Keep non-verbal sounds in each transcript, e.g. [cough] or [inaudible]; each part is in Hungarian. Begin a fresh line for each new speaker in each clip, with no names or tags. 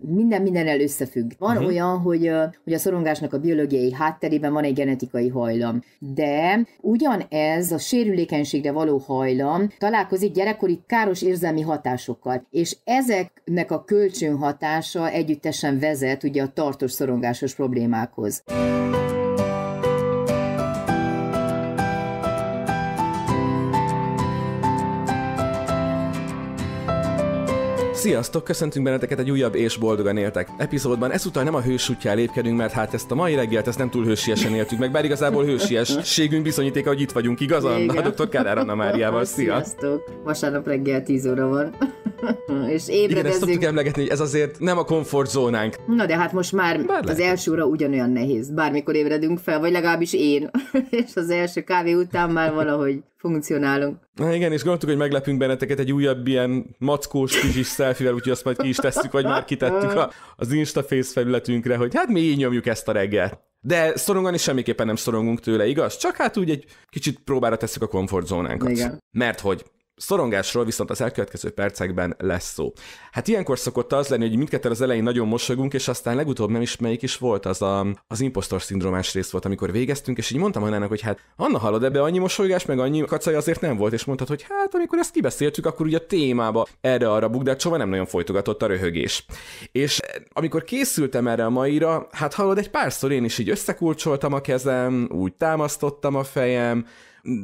minden minden összefügg. Van uh-huh. olyan, hogy, hogy a szorongásnak a biológiai hátterében van egy genetikai hajlam, de ugyanez a sérülékenységre való hajlam találkozik gyerekkori káros érzelmi hatásokkal, és ezeknek a kölcsönhatása együttesen vezet ugye a tartós szorongásos problémákhoz.
Sziasztok, köszöntünk benneteket egy újabb és boldogan éltek epizódban. Ezúttal nem a hős útján lépkedünk, mert hát ezt a mai reggelt ezt nem túl hősiesen éltük meg, bár igazából hősiességünk bizonyítéka, hogy itt vagyunk, igazán? Anna, a dr. Kádár Anna Máriával. Szia!
Sziasztok! Vasárnap
reggel 10 óra van.
[laughs] és ébredezünk. Igen, ezt szoktuk
emlegetni, hogy ez azért nem a komfortzónánk.
Na de hát most már bár az első óra ugyanolyan nehéz. Bármikor ébredünk fel, vagy legalábbis én. [laughs] és az első kávé után már valahogy funkcionálunk.
Na igen, és gondoltuk, hogy meglepünk benneteket egy újabb ilyen mackós kis is szelfivel, úgyhogy azt majd ki is tesszük, vagy már kitettük a, az face felületünkre, hogy hát mi így nyomjuk ezt a reggelt. De szorongani semmiképpen nem szorongunk tőle, igaz? Csak hát úgy egy kicsit próbára tesszük a komfortzónánkat. Igen. Mert hogy Szorongásról viszont az elkövetkező percekben lesz szó. Hát ilyenkor szokott az lenni, hogy mindketten az elején nagyon mosogunk, és aztán legutóbb nem is melyik is volt, az a, az impostor szindrómás rész volt, amikor végeztünk, és így mondtam Annának, hogy hát Anna hallod ebbe annyi mosolygás, meg annyi kacaj azért nem volt, és mondtad, hogy hát amikor ezt kibeszéltük, akkor ugye a témába erre-arra bugdácsolva hát nem nagyon folytogatott a röhögés. És eh, amikor készültem erre a maira, hát hallod, egy párszor én is így összekulcsoltam a kezem, úgy támasztottam a fejem,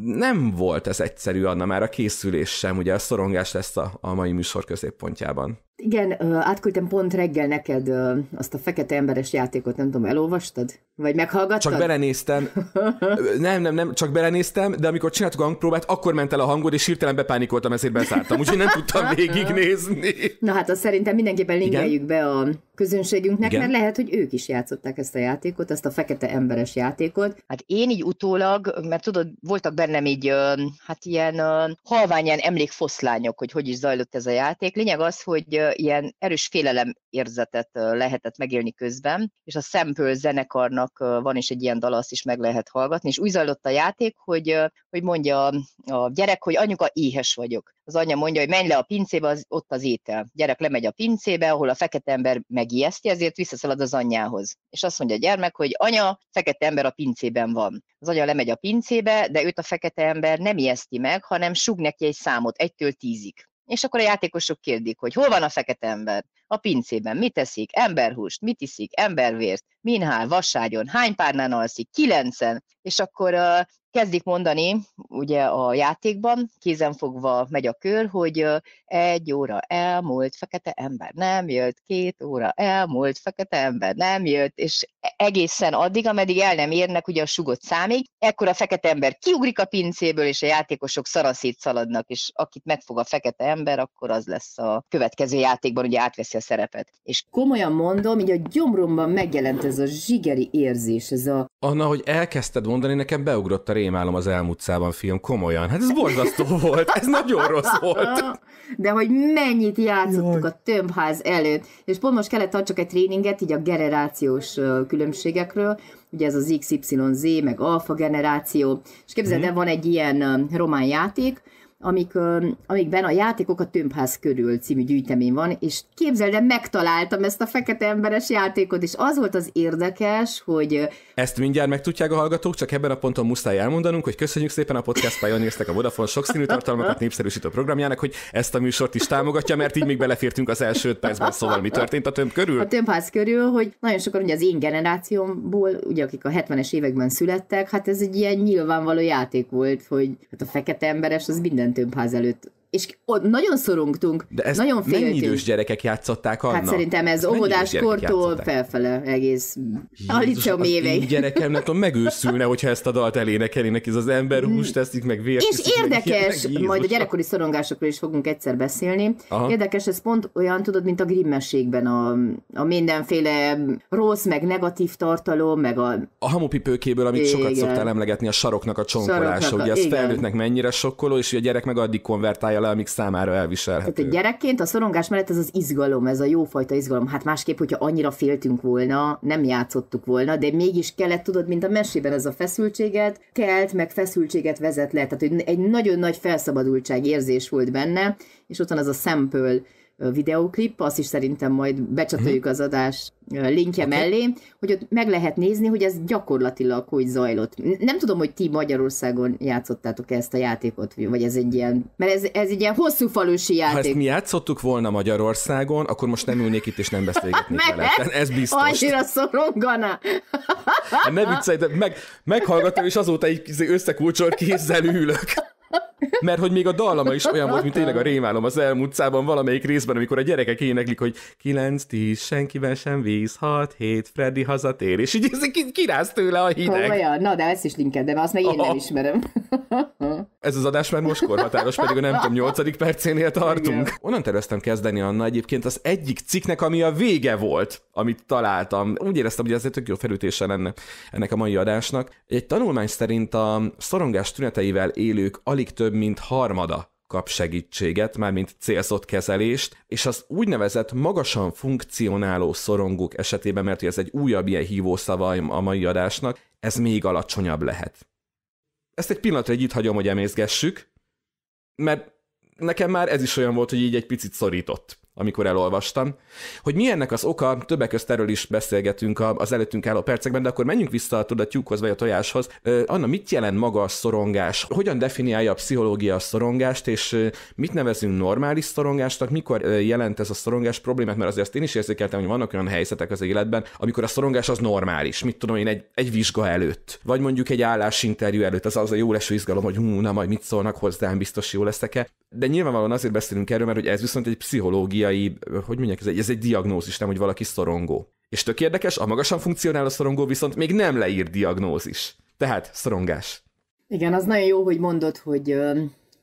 nem volt ez egyszerű Anna már a készülés sem, ugye a szorongás lesz a, a mai műsor középpontjában.
Igen, átküldtem pont reggel neked azt a fekete emberes játékot, nem tudom, elolvastad? Vagy meghallgattad? Csak
belenéztem. [laughs] nem, nem, nem, csak belenéztem, de amikor csináltuk a hangpróbát, akkor ment el a hangod, és hirtelen bepánikoltam, ezért bezártam, úgyhogy nem tudtam [laughs] végignézni.
Na hát azt szerintem mindenképpen linkeljük Igen? be a közönségünknek, Igen? mert lehet, hogy ők is játszották ezt a játékot, ezt a fekete emberes játékot. Hát én így utólag, mert tudod, voltak bennem így, hát ilyen ilyen emlékfoszlányok, hogy hogy is zajlott ez a játék. Lényeg az, hogy ilyen erős félelem érzetet lehetett megélni közben, és a Sample zenekarnak van is egy ilyen dala, azt is meg lehet hallgatni, és úgy zajlott a játék, hogy, hogy mondja a gyerek, hogy anyuka éhes vagyok. Az anyja mondja, hogy menj le a pincébe, az, ott az étel. A gyerek lemegy a pincébe, ahol a fekete ember megijeszti, ezért visszaszalad az anyjához. És azt mondja a gyermek, hogy anya, fekete ember a pincében van. Az anya lemegy a pincébe, de őt a fekete ember nem ijeszti meg, hanem sug neki egy számot, egytől tízig és akkor a játékosok kérdik, hogy hol van a fekete ember, a pincében mit eszik, emberhúst, mit iszik, embervért, minhál, vasságyon, hány párnán alszik, kilencen, és akkor uh, kezdik mondani, ugye a játékban, kézenfogva megy a kör, hogy uh, egy óra elmúlt, fekete ember nem jött, két óra elmúlt, fekete ember nem jött, és egészen addig, ameddig el nem érnek ugye a sugott számig, ekkor a fekete ember kiugrik a pincéből, és a játékosok szaraszét szaladnak, és akit megfog a fekete ember, akkor az lesz a következő játékban, ugye átveszi a szerepet. És komolyan mondom, így a gyomromban megjelent ez a zsigeri érzés, ez a...
Anna, hogy elkezdted mondani, nekem beugrott a rémálom az elmúcában film, komolyan. Hát ez borzasztó [laughs] volt, ez nagyon rossz volt. [laughs]
De hogy mennyit játszottuk Jaj. a tömbház előtt, és pont most kellett tartsak egy tréninget, így a generációs különbségekről, ugye ez az XYZ, meg alfa generáció, és képzeld mhm. el, van egy ilyen román játék, amik, amikben a játékok a Tömbház körül című gyűjtemény van, és képzeld el, megtaláltam ezt a fekete emberes játékot, és az volt az érdekes, hogy...
Ezt mindjárt megtudják a hallgatók, csak ebben a ponton muszáj elmondanunk, hogy köszönjük szépen a Podcast Pioneersnek a Vodafone sokszínű tartalmakat népszerűsítő programjának, hogy ezt a műsort is támogatja, mert így még belefértünk az első percben, szóval mi történt a tömb körül? A
tömbház körül, hogy nagyon sokan ugye az én generációmból, ugye akik a 70-es években születtek, hát ez egy ilyen nyilvánvaló játék volt, hogy hát a fekete emberes az minden döntőbb, ha azelőtt és ott nagyon szorongtunk, De ezt nagyon féltünk. Hát mennyi idős
gyerekek játszották annak? Hát szerintem ez óvodáskortól
felfele egész Jézus, a liceum éveig.
gyerekem nem tudom, megőszülne, hogyha ezt a dalt neki ez az ember húst teszik, meg vért És érdekes, meg majd a gyerekkori
szorongásokról is fogunk egyszer beszélni. Aha. Érdekes, ez pont olyan, tudod, mint a grimmeségben a, a mindenféle rossz, meg negatív tartalom, meg a...
A hamupipőkéből, amit igen. sokat szoktál emlegetni, a saroknak a csonkolása, saroknak ugye a... ez felnőttnek mennyire sokkoló, és a gyerek meg addig konvertálja le, amik számára elviselhető. Tehát
gyerekként a szorongás mellett ez az izgalom, ez a jófajta izgalom. Hát másképp, hogyha annyira féltünk volna, nem játszottuk volna, de mégis kellett, tudod, mint a mesében ez a feszültséget kelt, meg feszültséget vezet le. Tehát hogy egy nagyon nagy felszabadultság érzés volt benne, és ott van az a szempől videóklip, azt is szerintem majd becsatoljuk mhm. az adás linkje okay. mellé, hogy ott meg lehet nézni, hogy ez gyakorlatilag hogy zajlott. Nem tudom, hogy ti Magyarországon játszottátok -e ezt a játékot, vagy ez egy ilyen, mert ez, ez egy ilyen hosszú falusi játék. Ha ezt mi
játszottuk volna Magyarországon, akkor most nem ülnék itt és nem beszélgetnék [laughs] vele. Ez biztos. Annyira
szorongana. Hát ne viccelj,
de meg, meghallgattam, és azóta így összekulcsol kézzel ülök mert hogy még a dallama is olyan volt, mint tényleg a rémálom az elmúlt valamelyik részben, amikor a gyerekek éneklik, hogy 9, 10, senkiben sem víz, 6, 7, Freddy hazatér, és így ez kiráz tőle a hideg. Komolyan,
na de ezt is linked, de azt meg én nem ismerem. [laughs]
ez az adás már most korhatáros, pedig a nem tudom, 8. percénél tartunk. Igen. Onnan terveztem kezdeni, Anna, egyébként az egyik cikknek, ami a vége volt, amit találtam. Úgy éreztem, hogy ez egy tök jó felütése lenne ennek a mai adásnak. Egy tanulmány szerint a szorongás tüneteivel élők alig több, mint mint harmada kap segítséget, mármint célzott kezelést, és az úgynevezett magasan funkcionáló szorongók esetében, mert ez egy újabb ilyen hívószava a mai adásnak, ez még alacsonyabb lehet. Ezt egy pillanatra így itt hagyom, hogy emészgessük, mert nekem már ez is olyan volt, hogy így egy picit szorított amikor elolvastam. Hogy mi ennek az oka, többek között erről is beszélgetünk az előttünk álló percekben, de akkor menjünk vissza a, tudod, a vagy a tojáshoz. Anna, mit jelent maga a szorongás? Hogyan definiálja a pszichológia a szorongást, és mit nevezünk normális szorongásnak? Mikor jelent ez a szorongás problémát? Mert azért azt én is érzékeltem, hogy vannak olyan helyzetek az életben, amikor a szorongás az normális. Mit tudom én, egy, egy vizsga előtt, vagy mondjuk egy állásinterjú előtt, az az a jó leső izgalom, hogy hú, na majd mit szólnak hozzám, biztos jó leszek-e. De nyilvánvalóan azért beszélünk erről, mert hogy ez viszont egy pszichológia pszichológiai, hogy mondják, ez egy, ez egy diagnózis, nem, hogy valaki szorongó. És tök érdekes, a magasan funkcionáló szorongó viszont még nem leír diagnózis. Tehát szorongás.
Igen, az nagyon jó, hogy mondod, hogy ö,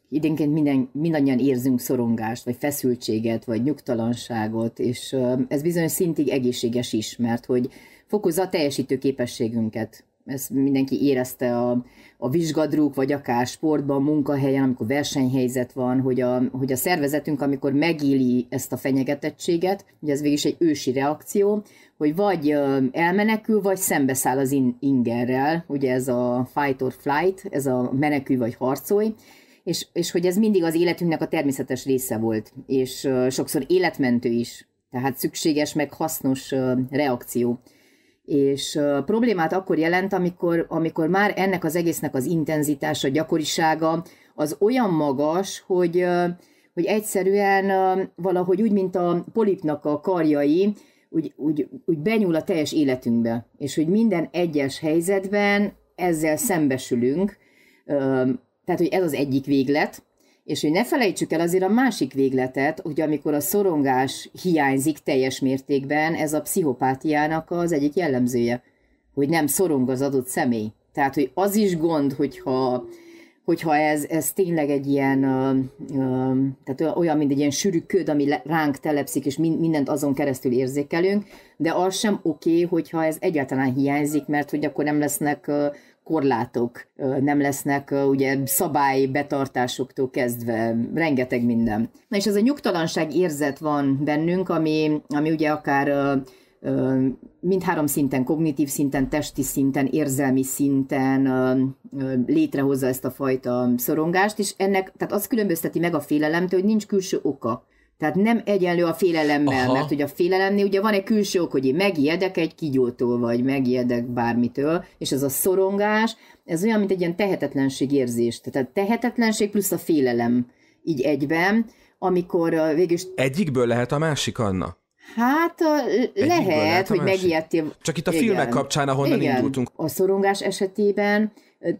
idénként minden, mindannyian érzünk szorongást, vagy feszültséget, vagy nyugtalanságot, és ö, ez bizonyos szintig egészséges is, mert hogy fokozza a teljesítő képességünket ezt mindenki érezte a, a vizsgadruk, vagy akár sportban, munkahelyen, amikor versenyhelyzet van, hogy a, hogy a szervezetünk, amikor megéli ezt a fenyegetettséget, ugye ez végig is egy ősi reakció, hogy vagy elmenekül, vagy szembeszáll az in- ingerrel, ugye ez a fight or flight, ez a menekül vagy harcolj, és, és hogy ez mindig az életünknek a természetes része volt, és sokszor életmentő is, tehát szükséges, meg hasznos reakció és problémát akkor jelent, amikor, amikor már ennek az egésznek az intenzitása, gyakorisága az olyan magas, hogy, hogy egyszerűen valahogy úgy, mint a polipnak a karjai, úgy, úgy, úgy benyúl a teljes életünkbe, és hogy minden egyes helyzetben ezzel szembesülünk, tehát, hogy ez az egyik véglet, és hogy ne felejtsük el azért a másik végletet, hogy amikor a szorongás hiányzik teljes mértékben, ez a pszichopátiának az egyik jellemzője, hogy nem szorong az adott személy. Tehát, hogy az is gond, hogyha, hogyha ez, ez tényleg egy ilyen, tehát olyan, mint egy ilyen sűrű köd, ami ránk telepszik, és mindent azon keresztül érzékelünk, de az sem oké, okay, hogyha ez egyáltalán hiányzik, mert hogy akkor nem lesznek korlátok nem lesznek, ugye szabály betartásoktól kezdve, rengeteg minden. Na és ez a nyugtalanság érzet van bennünk, ami, ami ugye akár mindhárom szinten, kognitív szinten, testi szinten, érzelmi szinten létrehozza ezt a fajta szorongást, és ennek, tehát az különbözteti meg a félelemtől, hogy nincs külső oka. Tehát nem egyenlő a félelemmel, Aha. mert hogy a félelemnél ugye van egy külső ok, hogy én megijedek egy kigyótól, vagy megijedek bármitől, és ez a szorongás, ez olyan, mint egy ilyen tehetetlenség érzés. Tehát tehetetlenség plusz a félelem így egyben, amikor végül
Egyikből lehet a másik, Anna?
Hát a, lehet, lehet hogy megijedtél. Csak itt a Igen. filmek kapcsán, ahonnan Igen. indultunk. A szorongás esetében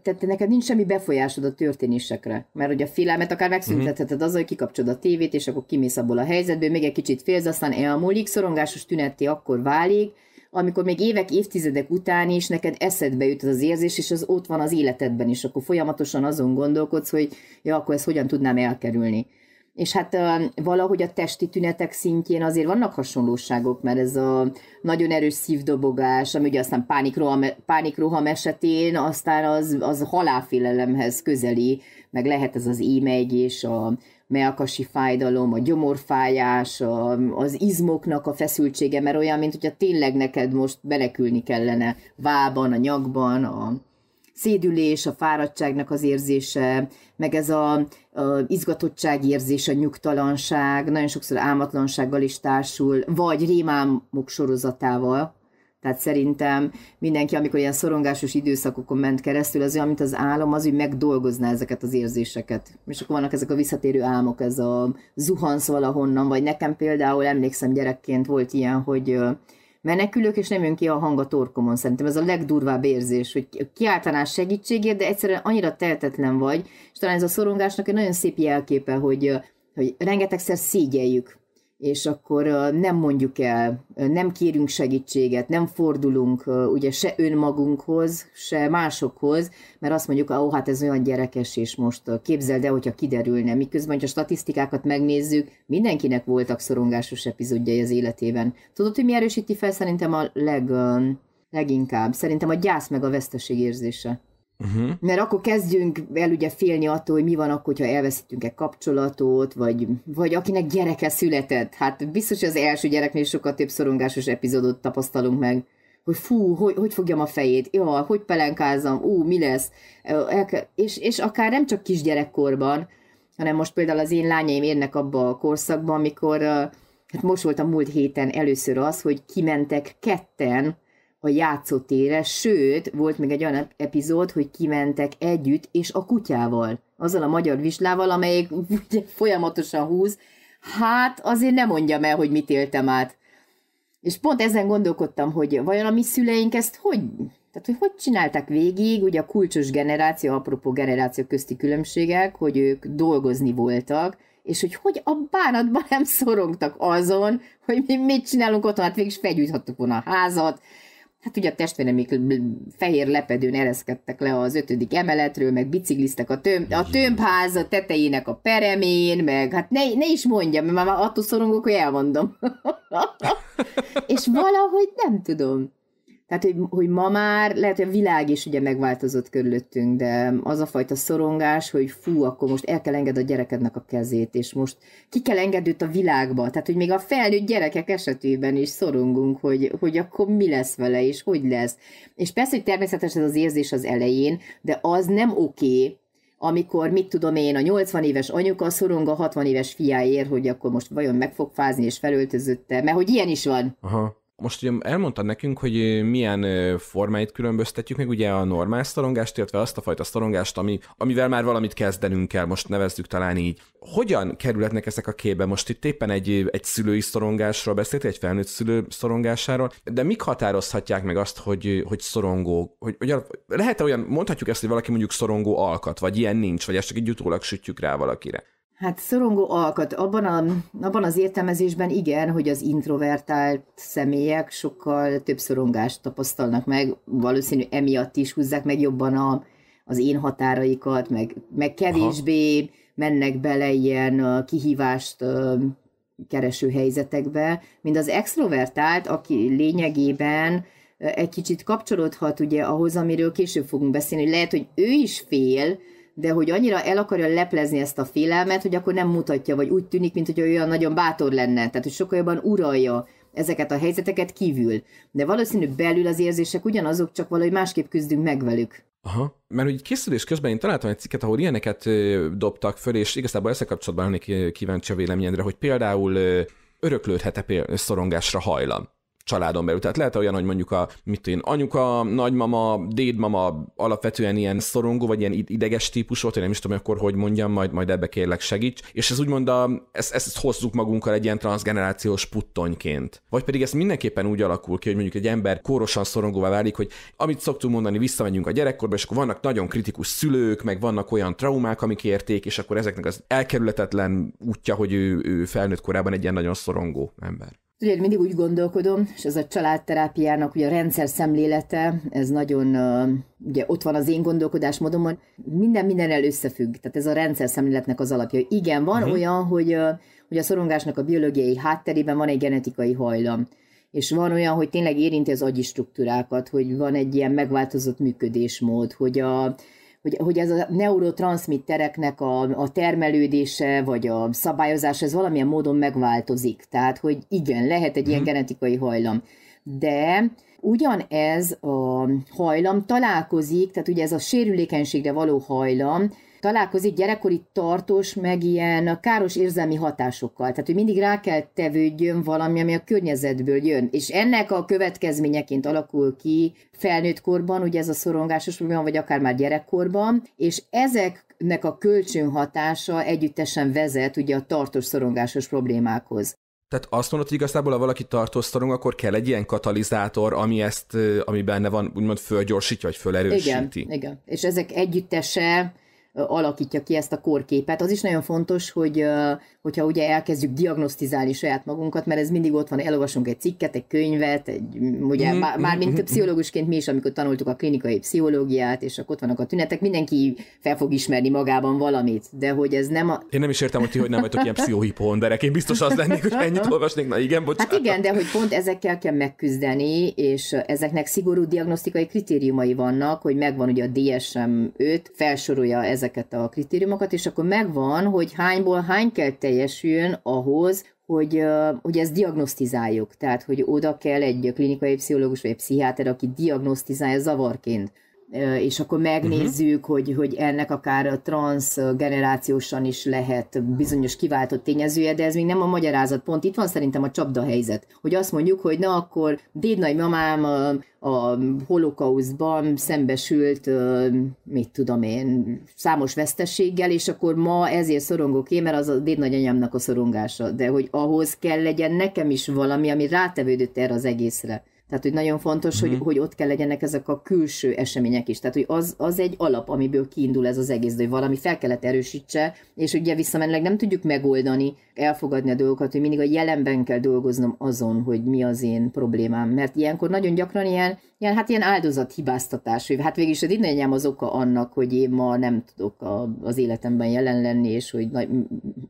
tehát neked nincs semmi befolyásod a történésekre, mert hogy a félelmet akár megszüntetheted uh-huh. azzal, hogy kikapcsolod a tévét, és akkor kimész abból a helyzetből, még egy kicsit félsz, aztán elmúlik, szorongásos tünetté akkor válik, amikor még évek, évtizedek után is neked eszedbe jut az az érzés, és az ott van az életedben is, akkor folyamatosan azon gondolkodsz, hogy ja, akkor ezt hogyan tudnám elkerülni. És hát valahogy a testi tünetek szintjén azért vannak hasonlóságok, mert ez a nagyon erős szívdobogás, ami ugye aztán pánikroham, pánikroham esetén, aztán az, az halálfélelemhez közeli, meg lehet ez az és a melkasi fájdalom, a gyomorfájás, a, az izmoknak a feszültsége, mert olyan, mint hogyha tényleg neked most belekülni kellene vában, a nyakban, a szédülés, a fáradtságnak az érzése, meg ez a, a izgatottság érzés, a nyugtalanság, nagyon sokszor álmatlansággal is társul, vagy rémámok sorozatával, tehát szerintem mindenki, amikor ilyen szorongásos időszakokon ment keresztül, az olyan, mint az álom, az, hogy megdolgozná ezeket az érzéseket. És akkor vannak ezek a visszatérő álmok, ez a zuhansz valahonnan, vagy nekem például emlékszem gyerekként volt ilyen, hogy menekülök, és nem jön ki a hang a torkomon. Szerintem ez a legdurvább érzés, hogy kiáltanás segítségért, de egyszerűen annyira tehetetlen vagy, és talán ez a szorongásnak egy nagyon szép jelképe, hogy, hogy rengetegszer szégyeljük és akkor nem mondjuk el, nem kérünk segítséget, nem fordulunk ugye se önmagunkhoz, se másokhoz, mert azt mondjuk, ó, hát ez olyan gyerekes, és most képzeld el, hogyha kiderülne. Miközben, hogyha statisztikákat megnézzük, mindenkinek voltak szorongásos epizódjai az életében. Tudod, hogy mi erősíti fel szerintem a leg, leginkább? Szerintem a gyász meg a veszteség érzése. Uh-huh. Mert akkor kezdjünk el ugye félni attól, hogy mi van akkor, ha elveszítünk egy kapcsolatot, vagy, vagy akinek gyereke született. Hát biztos, hogy az első gyereknél sokkal több szorongásos epizódot tapasztalunk meg hogy fú, hogy, hogy fogjam a fejét, ja, hogy pelenkázom, ú, mi lesz, és, és akár nem csak kisgyerekkorban, hanem most például az én lányaim érnek abba a korszakban, amikor, hát most volt a múlt héten először az, hogy kimentek ketten a játszótére, sőt, volt még egy olyan epizód, hogy kimentek együtt, és a kutyával, azzal a magyar vislával, amelyik [laughs] ugye, folyamatosan húz, hát azért nem mondjam el, hogy mit éltem át. És pont ezen gondolkodtam, hogy vajon a mi szüleink ezt hogy, tehát hogy hogy csinálták végig, ugye a kulcsos generáció, apropó generáció közti különbségek, hogy ők dolgozni voltak, és hogy hogy a bánatban [laughs] nem szorongtak azon, hogy mi mit csinálunk otthon, hát végig is volna a házat, Hát ugye a testvéremik fehér lepedőn ereszkedtek le az ötödik emeletről, meg bicikliztek a, töm, a tömbház a tetejének a peremén, meg hát ne, ne is mondjam, mert már attól szorongok, hogy elmondom. [laughs] és valahogy nem tudom. Tehát, hogy, hogy ma már lehet, hogy a világ is ugye megváltozott körülöttünk, de az a fajta szorongás, hogy fú, akkor most el kell enged a gyerekednek a kezét, és most ki kell enged őt a világba. Tehát, hogy még a felnőtt gyerekek esetében is szorongunk, hogy, hogy akkor mi lesz vele, és hogy lesz. És persze, hogy természetesen ez az érzés az elején, de az nem oké, okay, amikor, mit tudom én, a 80 éves anyuka szorong a 60 éves fiáért, hogy akkor most vajon meg fog fázni, és felöltözötte, mert hogy ilyen is van.
Aha most ugye elmondtad nekünk, hogy milyen formáit különböztetjük meg, ugye a normál szorongást, illetve azt a fajta szorongást, ami, amivel már valamit kezdenünk kell, most nevezzük talán így. Hogyan kerülhetnek ezek a képbe? Most itt éppen egy, egy szülői szorongásról beszéltél, egy felnőtt szülő szorongásáról, de mik határozhatják meg azt, hogy, hogy szorongó, hogy, hogy lehet-e olyan, mondhatjuk ezt, hogy valaki mondjuk szorongó alkat, vagy ilyen nincs, vagy ezt csak egy utólag sütjük rá valakire?
Hát szorongó alkat, abban, a, abban az értelmezésben igen, hogy az introvertált személyek sokkal több szorongást tapasztalnak meg, valószínű emiatt is húzzák meg jobban a, az én határaikat, meg, meg kevésbé Aha. mennek bele ilyen kihívást kereső helyzetekbe, mint az extrovertált, aki lényegében egy kicsit kapcsolódhat ugye ahhoz, amiről később fogunk beszélni, hogy lehet, hogy ő is fél, de hogy annyira el akarja leplezni ezt a félelmet, hogy akkor nem mutatja, vagy úgy tűnik, mint hogy olyan nagyon bátor lenne, tehát hogy sokkal jobban uralja ezeket a helyzeteket kívül. De valószínű belül az érzések ugyanazok, csak valahogy másképp küzdünk meg velük.
Aha. Mert hogy készülés közben én találtam egy cikket, ahol ilyeneket dobtak föl, és igazából ezzel kapcsolatban lennék kíváncsi a véleményedre, hogy például öröklődhet-e szorongásra hajlam családon belül. Tehát lehet olyan, hogy mondjuk a, mit én, anyuka, nagymama, dédmama alapvetően ilyen szorongó, vagy ilyen ideges típus volt, én nem is tudom, akkor hogy mondjam, majd, majd ebbe kérlek segíts. És ez úgymond a, ezt, ezt hozzuk magunkkal egy ilyen transgenerációs puttonyként. Vagy pedig ez mindenképpen úgy alakul ki, hogy mondjuk egy ember kórosan szorongóvá válik, hogy amit szoktunk mondani, visszamegyünk a gyerekkorba, és akkor vannak nagyon kritikus szülők, meg vannak olyan traumák, amik érték, és akkor ezeknek az elkerületetlen útja, hogy ő, ő felnőtt korában egy ilyen nagyon szorongó ember.
Ugye mindig úgy gondolkodom, és ez a családterápiának ugye a rendszer szemlélete, ez nagyon, ugye ott van az én gondolkodásmódomon, minden mindennel összefügg, tehát ez a rendszer szemléletnek az alapja. Igen, van uh-huh. olyan, hogy, hogy a szorongásnak a biológiai hátterében van egy genetikai hajlam, és van olyan, hogy tényleg érinti az agyi struktúrákat, hogy van egy ilyen megváltozott működésmód, hogy a, hogy, hogy ez a neurotranszmittereknek a, a termelődése, vagy a szabályozás, ez valamilyen módon megváltozik. Tehát, hogy igen, lehet egy ilyen mhm. genetikai hajlam. De ugyanez a hajlam találkozik, tehát ugye ez a sérülékenységre való hajlam, találkozik gyerekkori tartós, meg ilyen káros érzelmi hatásokkal. Tehát, hogy mindig rá kell tevődjön valami, ami a környezetből jön. És ennek a következményeként alakul ki felnőtt korban, ugye ez a szorongásos probléma, vagy akár már gyerekkorban, és ezek nek a kölcsönhatása együttesen vezet ugye a tartós szorongásos problémákhoz.
Tehát azt mondod, hogy igazából, ha valaki tartós szorong, akkor kell egy ilyen katalizátor, ami ezt, ami benne van, úgymond fölgyorsítja, vagy fölerősíti. Igen,
igen. És ezek együttese alakítja ki ezt a korképet. Az is nagyon fontos, hogy hogyha ugye elkezdjük diagnosztizálni saját magunkat, mert ez mindig ott van, elolvasunk egy cikket, egy könyvet, egy, mm, ugye mm-hmm, mm-hmm, mm-hmm. pszichológusként mi is, amikor tanultuk a klinikai pszichológiát, és akkor ott vannak a tünetek, mindenki fel fog ismerni magában valamit, de hogy ez nem a...
Én nem is értem, hogy ti, hogy nem vagytok ilyen pszichohiponderek, én biztos az lennék, hogy ennyit [laughs] olvasnék, na igen, bocsánat.
Hát igen, de hogy pont ezekkel kell megküzdeni, és ezeknek szigorú diagnosztikai kritériumai vannak, hogy megvan ugye a DSM-5, felsorolja ezek ezeket a kritériumokat, és akkor megvan, hogy hányból hány kell teljesüljön ahhoz, hogy, hogy ezt diagnosztizáljuk. Tehát, hogy oda kell egy klinikai pszichológus vagy egy pszichiáter, aki diagnosztizálja zavarként és akkor mhm. megnézzük, uh-huh. hogy, hogy ennek akár a transgenerációsan is lehet bizonyos kiváltott tényezője, de ez még nem a magyarázat pont. Itt van szerintem a csapda helyzet, hogy azt mondjuk, hogy na akkor dédnagy mamám a, a holokauszban szembesült, mit tudom én, számos vesztességgel, és akkor ma ezért szorongok én, mert az a dédnagyanyámnak a szorongása, de hogy ahhoz kell legyen nekem is valami, ami rátevődött erre az egészre. Tehát, hogy nagyon fontos, mm-hmm. hogy, mhm. hogy ott kell legyenek ezek a külső események is. Tehát, hogy az, az egy alap, amiből kiindul ez az egész, de hogy valami fel kellett erősítse, és ugye visszamenőleg nem tudjuk megoldani, elfogadni a dolgokat, hogy mindig a jelenben kell dolgoznom azon, hogy mi az én problémám. Mert ilyenkor nagyon gyakran ilyen, ilyen hát ilyen áldozathibáztatás, hogy hát végül is az idényem az oka annak, hogy én ma nem tudok a, az életemben jelen lenni, és hogy na,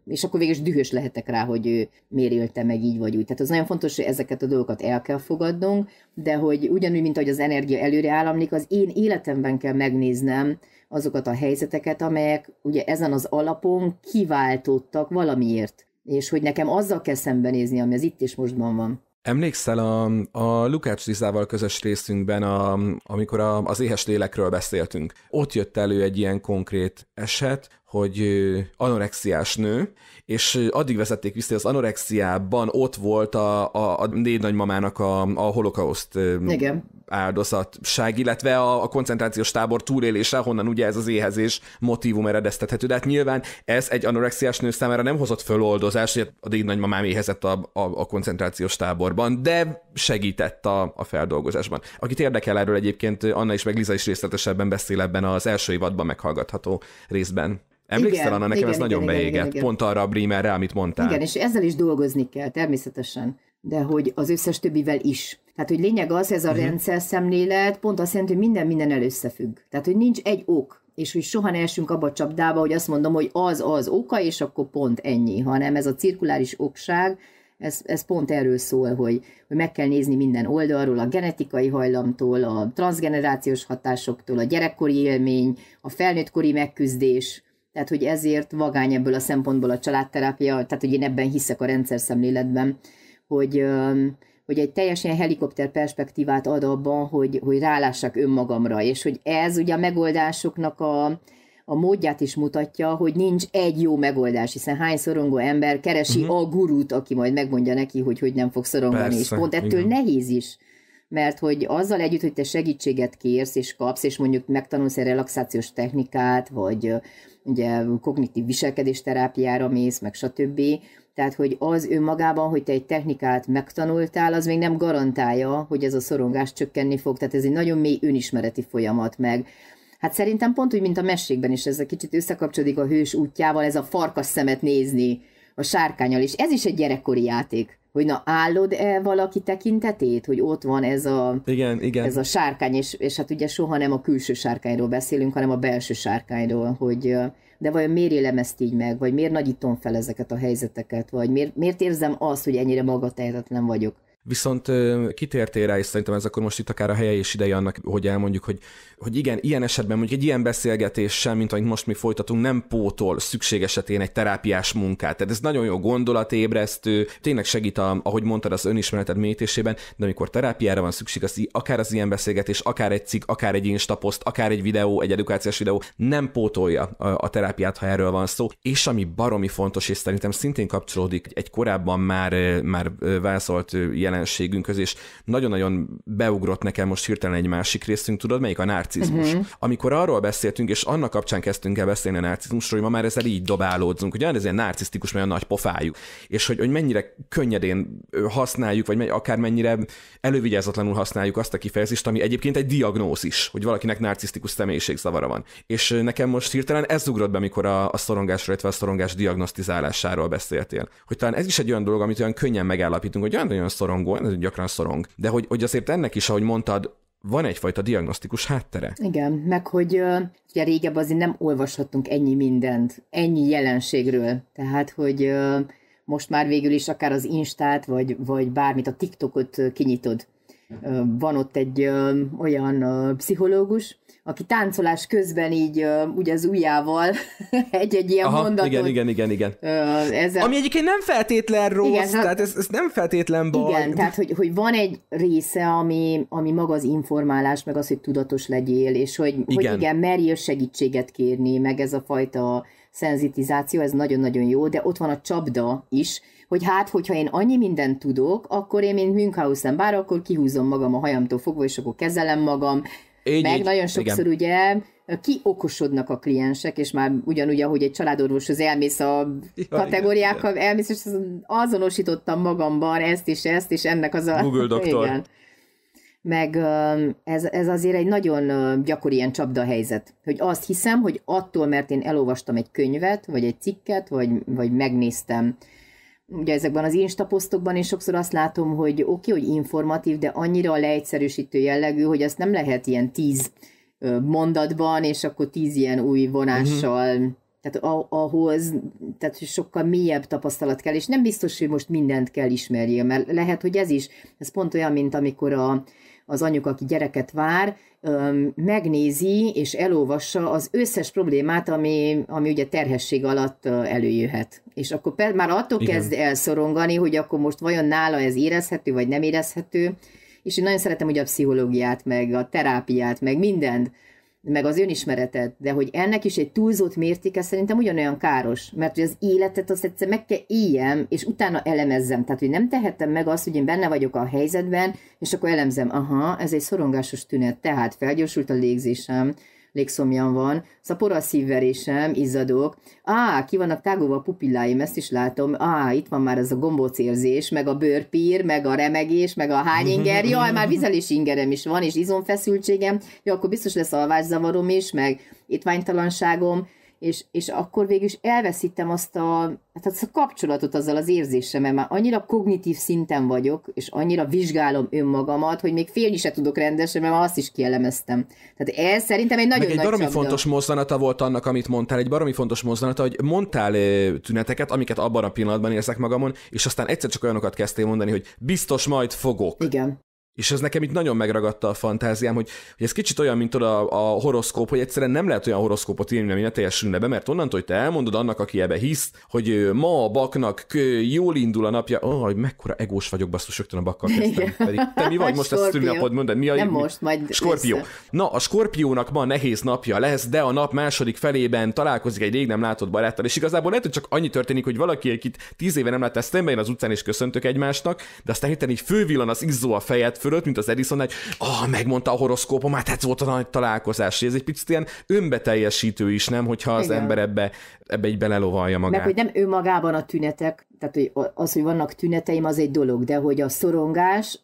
és akkor végül is dühös lehetek rá, hogy ő miért élte meg így vagy úgy. Tehát az nagyon fontos, hogy ezeket a dolgokat el kell fogadnunk, de hogy ugyanúgy, mint ahogy az energia előre államlik, az én életemben kell megnéznem azokat a helyzeteket, amelyek ugye ezen az alapon kiváltottak valamiért, és hogy nekem azzal kell szembenézni, ami az itt és mostban van.
Emlékszel a, a Lukács Rizával közös részünkben, a, amikor a, az éhes lélekről beszéltünk? Ott jött elő egy ilyen konkrét eset, hogy anorexiás nő, és addig veszették vissza, hogy az anorexiában ott volt a, a, a négy nagymamának a, a holokauszt Igen. áldozatság, illetve a, a koncentrációs tábor túlélése, honnan ugye ez az éhezés motivum eredeztethető. De hát nyilván ez egy anorexiás nő számára nem hozott föloldozást, hogy a négy nagymamám éhezett a, a, a koncentrációs táborban, de segített a, a feldolgozásban. Akit érdekel erről egyébként, Anna is meg Liza is részletesebben beszél ebben az első évadban meghallgatható részben. Emlékszel, Anna, nekem igen, ez igen, nagyon igen, beégett, igen, pont arra a Bremerre, amit mondtál. Igen, és
ezzel is dolgozni kell, természetesen, de hogy az összes többivel is. Tehát, hogy lényeg az, ez a uh-huh. rendszer szemlélet pont azt jelenti, hogy minden minden összefügg. Tehát, hogy nincs egy ok, és hogy soha ne esünk abba a csapdába, hogy azt mondom, hogy az az oka, és akkor pont ennyi, hanem ez a cirkuláris okság, ez, ez pont erről szól, hogy, hogy meg kell nézni minden oldalról, a genetikai hajlamtól, a transgenerációs hatásoktól, a gyerekkori élmény, a felnőttkori megküzdés, tehát, hogy ezért vagány ebből a szempontból a családterápia, tehát, hogy én ebben hiszek a rendszer szemléletben, hogy, hogy egy teljesen helikopter perspektívát ad abban, hogy, hogy rálássak önmagamra, és hogy ez ugye a megoldásoknak a, a módját is mutatja, hogy nincs egy jó megoldás, hiszen hány szorongó ember keresi uh-huh. a gurút, aki majd megmondja neki, hogy hogy nem fog szorongani, Persze, és pont ettől igen. nehéz is. Mert hogy azzal együtt, hogy te segítséget kérsz és kapsz, és mondjuk megtanulsz egy relaxációs technikát, vagy ugye kognitív viselkedésterápiára mész, meg stb. Tehát, hogy az önmagában, hogy te egy technikát megtanultál, az még nem garantálja, hogy ez a szorongás csökkenni fog. Tehát ez egy nagyon mély önismereti folyamat meg. Hát szerintem pont úgy, mint a mességben is, ez a kicsit összekapcsolódik a hős útjával, ez a farkas szemet nézni a sárkányal, és ez is egy gyerekkori játék hogy na állod-e valaki tekintetét, hogy ott van ez a,
igen, igen. Ez a
sárkány, és, és hát ugye soha nem a külső sárkányról beszélünk, hanem a belső sárkányról, hogy de vajon miért élem ezt így meg, vagy miért nagyítom fel ezeket a helyzeteket, vagy miért, miért érzem azt, hogy ennyire magatehetetlen vagyok.
Viszont kitértél rá, és szerintem ez akkor most itt akár a helye és ideje annak, hogy elmondjuk, hogy, hogy igen, ilyen esetben mondjuk egy ilyen beszélgetéssel, mint amit most mi folytatunk, nem pótol szükség esetén egy terápiás munkát. Tehát ez nagyon jó gondolatébresztő, tényleg segít, a, ahogy mondtad, az önismereted mélyítésében, de amikor terápiára van szükség, az akár az ilyen beszélgetés, akár egy cikk, akár egy instaposzt, akár egy videó, egy edukációs videó nem pótolja a, a terápiát, ha erről van szó. És ami baromi fontos, és szerintem szintén kapcsolódik egy korábban már, már válaszolt jelen jelenségünkhöz, és nagyon-nagyon beugrott nekem most hirtelen egy másik részünk, tudod, melyik a narcizmus. Uh-huh. Amikor arról beszéltünk, és annak kapcsán kezdtünk el beszélni a narcizmusról, hogy ma már ezzel így dobálódzunk, hogy ez ilyen narcisztikus, mert a nagy pofájuk, és hogy, hogy mennyire könnyedén használjuk, vagy akár mennyire elővigyázatlanul használjuk azt a kifejezést, ami egyébként egy diagnózis, hogy valakinek narcisztikus zavara van. És nekem most hirtelen ez ugrott be, amikor a, a szorongásról, illetve a szorongás diagnosztizálásáról beszéltél. Hogy talán ez is egy olyan dolog, amit olyan könnyen megállapítunk, hogy olyan nagyon szorongó, ez gyakran szorong. De hogy, hogy azért ennek is, ahogy mondtad, van egyfajta diagnosztikus háttere.
Igen, meg hogy ugye régebb azért nem olvashattunk ennyi mindent, ennyi jelenségről. Tehát, hogy most már végül is akár az Instát, vagy, vagy bármit, a TikTokot kinyitod. Van ott egy olyan pszichológus, aki táncolás közben így ugye az ujjával [laughs] egy-egy ilyen Aha, mondatot. Igen, igen, igen, igen. Ezzel...
Ami egyébként nem feltétlen rossz, igen, tehát ez, ez nem feltétlen baj. Igen, tehát
hogy, hogy van egy része, ami, ami maga az informálás, meg az, hogy tudatos legyél, és hogy igen, hogy igen merjél segítséget kérni, meg ez a fajta szenzitizáció, ez nagyon-nagyon jó, de ott van a csapda is, hogy hát, hogyha én annyi mindent tudok, akkor én, mint Münchhausen bár, akkor kihúzom magam a hajamtól fogva, és akkor kezelem magam, így, meg így, nagyon sokszor igen. ugye kiokosodnak a kliensek, és már ugyanúgy, ahogy egy családorvoshoz elmész a [laughs] kategóriákkal, ja, elmész, és azonosítottam magamban ezt és ezt, és ennek az a... [laughs] Google doktor. Igen. Meg ez, ez azért egy nagyon gyakori ilyen csapdahelyzet, hogy azt hiszem, hogy attól, mert én elolvastam egy könyvet, vagy egy cikket, vagy, vagy megnéztem ugye ezekben az Insta posztokban én sokszor azt látom, hogy oké, okay, hogy informatív, de annyira leegyszerűsítő jellegű, hogy azt nem lehet ilyen tíz mondatban, és akkor tíz ilyen új vonással uh-huh. Tehát ahhoz, tehát sokkal mélyebb tapasztalat kell, és nem biztos, hogy most mindent kell ismerje, mert lehet, hogy ez is, ez pont olyan, mint amikor a az anyuk, aki gyereket vár, megnézi és elolvassa az összes problémát, ami, ami ugye terhesség alatt előjöhet. És akkor már attól Igen. kezd elszorongani, hogy akkor most vajon nála ez érezhető, vagy nem érezhető. És én nagyon szeretem ugye a pszichológiát, meg a terápiát, meg mindent, meg az önismeretet, de hogy ennek is egy túlzott mértéke szerintem ugyanolyan káros, mert hogy az életet azt egyszer meg kell éljem, és utána elemezzem. Tehát, hogy nem tehetem meg azt, hogy én benne vagyok a helyzetben, és akkor elemzem, aha, ez egy szorongásos tünet, tehát felgyorsult a légzésem, légszomjam van, szapor szóval a szívverésem, izzadok, á, ki vannak tágulva a pupilláim, ezt is látom, á, itt van már ez a gombócérzés, meg a bőrpír, meg a remegés, meg a hányinger, [laughs] jaj, már vizelés ingerem is van, és izomfeszültségem, jó, akkor biztos lesz alvászavarom is, meg étványtalanságom, és, és akkor végül is elveszítem azt a, hát azt a kapcsolatot azzal az érzéssel, mert már annyira kognitív szinten vagyok, és annyira vizsgálom önmagamat, hogy még félni se tudok rendesen, mert már azt is kielemeztem. Tehát ez szerintem egy nagyon Meg egy nagy baromi csapda. fontos
mozzanata volt annak, amit mondtál, egy baromi fontos mozzanata, hogy mondtál tüneteket, amiket abban a pillanatban érzek magamon, és aztán egyszer csak olyanokat kezdtél mondani, hogy biztos majd fogok. Igen. És ez nekem itt nagyon megragadta a fantáziám, hogy, hogy ez kicsit olyan, mint oda a, a horoszkóp, hogy egyszerűen nem lehet olyan horoszkópot írni, ami ne teljesülne be, mert onnantól, hogy te elmondod annak, aki ebbe hisz, hogy ma a baknak jól indul a napja, oh, hogy mekkora egós vagyok, basszus, rögtön a bakkal kezdtem. Pedig te mi vagy [laughs] most ezt szülinapod mondani? Mi a, nem most, majd Skorpió. Össze. Na, a Skorpiónak ma nehéz napja lesz, de a nap második felében találkozik egy rég nem látott baráttal, és igazából lehet, hogy csak annyi történik, hogy valaki, akit tíz éve nem látta, szemben az utcán és köszöntök egymásnak, de aztán hirtelen így fővillan az izzó a fejet, fölött, mint az Edison, hogy ah, megmondta a horoszkópom, hát ez volt a nagy találkozás. Ez egy picit ilyen önbeteljesítő is, nem, hogyha az Igen. ember ebbe, ebbe így belelovalja magát. Meg, hogy
nem ő magában a tünetek, tehát hogy az, hogy vannak tüneteim, az egy dolog, de hogy a szorongás,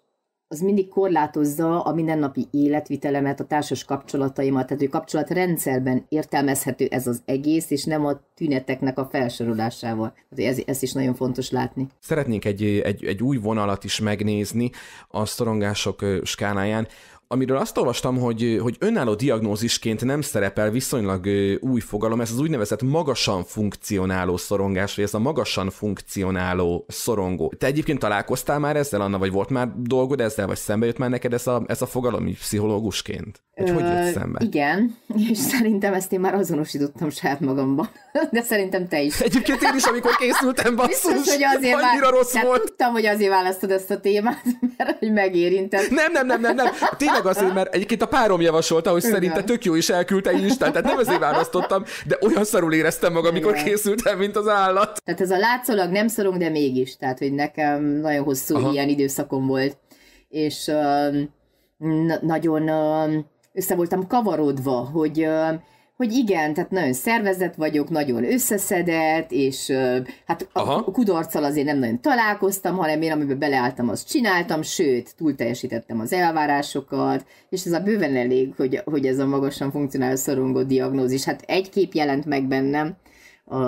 az mindig korlátozza a mindennapi életvitelemet, a társas kapcsolataimat, tehát hogy kapcsolatrendszerben értelmezhető ez az egész, és nem a tüneteknek a felsorolásával. Ez, ez is
nagyon fontos látni. Szeretnénk egy, egy, egy új vonalat is megnézni a szorongások skáláján, amiről azt olvastam, hogy, hogy önálló diagnózisként nem szerepel viszonylag új fogalom, ez az úgynevezett magasan funkcionáló szorongás, vagy ez a magasan funkcionáló szorongó. Te egyébként találkoztál már ezzel, Anna, vagy volt már dolgod ezzel, vagy szembe jött már neked ez a, ez a fogalom így pszichológusként? Hogy, Ö, hogy jött szembe?
Igen, és szerintem ezt én már azonosítottam saját magamban, de szerintem te is. Egyébként én is, amikor készültem, basszus, Biztos, hogy azért annyira vál... rossz volt. Tudtam, hogy azért választod ezt a témát, [laughs] mert hogy megérintett. Nem, nem, nem, nem, nem.
Tényleg csak azért, mert egyébként a párom javasolta, hogy szerinte tök jó is elküldte Instán, tehát nem ezért választottam, de olyan szarul éreztem magam, amikor készültem, mint az állat.
Tehát ez a látszólag nem szorong, de mégis, tehát hogy nekem nagyon hosszú Aha. ilyen időszakom volt, és uh, n- nagyon uh, össze voltam kavarodva, hogy uh, hogy igen, tehát nagyon szervezett vagyok, nagyon összeszedett, és hát Aha. a kudarccal azért nem nagyon találkoztam, hanem én amiben beleálltam, azt csináltam, sőt, túl teljesítettem az elvárásokat, és ez a bőven elég, hogy, hogy ez a magasan funkcionáló szorongó diagnózis. Hát egy kép jelent meg bennem, a,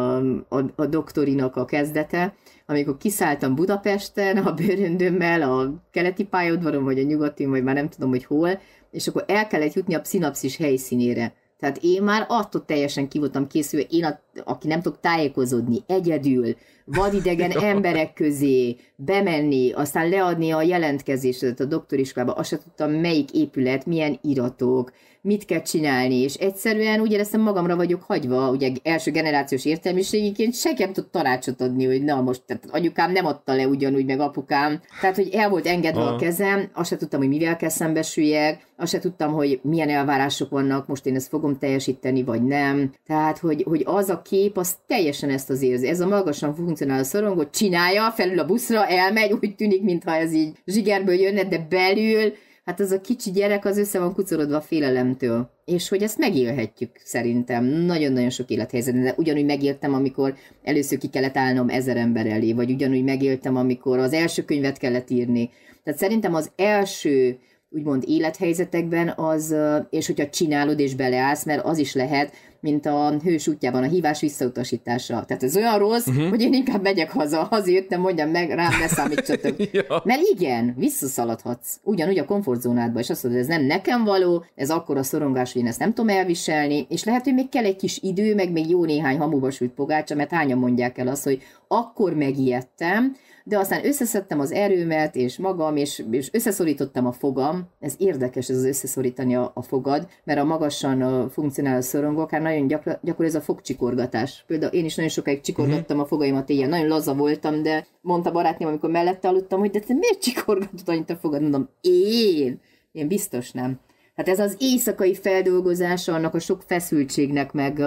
a, a doktorinak a kezdete, amikor kiszálltam Budapesten a bőröndömmel, a keleti pályaudvaron, vagy a nyugati, vagy már nem tudom, hogy hol, és akkor el kellett jutni a pszinapszis helyszínére tehát én már attól teljesen ki voltam készülve, én, a, aki nem tudok tájékozódni, egyedül, vadidegen [laughs] emberek közé bemenni, aztán leadni a jelentkezést a doktoriskolába, azt sem tudtam, melyik épület, milyen iratok, mit kell csinálni, és egyszerűen úgy éreztem magamra vagyok hagyva, ugye első generációs értelmiségiként senki nem tud tanácsot adni, hogy na most, tehát anyukám nem adta le ugyanúgy, meg apukám, tehát hogy el volt engedve a kezem, azt se tudtam, hogy mivel kell szembesüljek, azt se tudtam, hogy milyen elvárások vannak, most én ezt fogom teljesíteni, vagy nem. Tehát, hogy, hogy az a kép, az teljesen ezt az érzi. Ez a magasan funkcionál a szorongó, csinálja, felül a buszra, elmegy, úgy tűnik, mintha ez így zsigerből jönne, de belül hát az a kicsi gyerek az össze van kucorodva a félelemtől. És hogy ezt megélhetjük szerintem nagyon-nagyon sok élethelyzetben. De ugyanúgy megéltem, amikor először ki kellett állnom ezer ember elé, vagy ugyanúgy megéltem, amikor az első könyvet kellett írni. Tehát szerintem az első úgymond élethelyzetekben az, és hogyha csinálod és beleállsz, mert az is lehet, mint a hős útjában a hívás visszautasítása. Tehát ez olyan rossz, uh-huh. hogy én inkább megyek haza, jöttem, mondjam meg, rám ne számítsatok. [laughs] ja. Mert igen, visszaszaladhatsz. Ugyanúgy a komfortzónádba, és azt mondod, ez nem nekem való, ez akkor a szorongás, hogy én ezt nem tudom elviselni, és lehet, hogy még kell egy kis idő, meg még jó néhány hamubasült pogácsa, mert hányan mondják el azt, hogy akkor megijedtem, de aztán összeszedtem az erőmet, és magam, és, és összeszorítottam a fogam. Ez érdekes, ez az összeszorítani a, a fogad, mert a magasan a szorongó, akár hát nagyon gyakor, gyakor ez a fogcsikorgatás. Például én is nagyon sokáig csikorgattam a fogaimat ilyen, nagyon laza voltam, de mondta barátném, amikor mellette aludtam, hogy de te miért csikorgatod annyit a fogad? Mondom, én? Én biztos nem. Hát ez az éjszakai feldolgozása annak a sok feszültségnek, meg,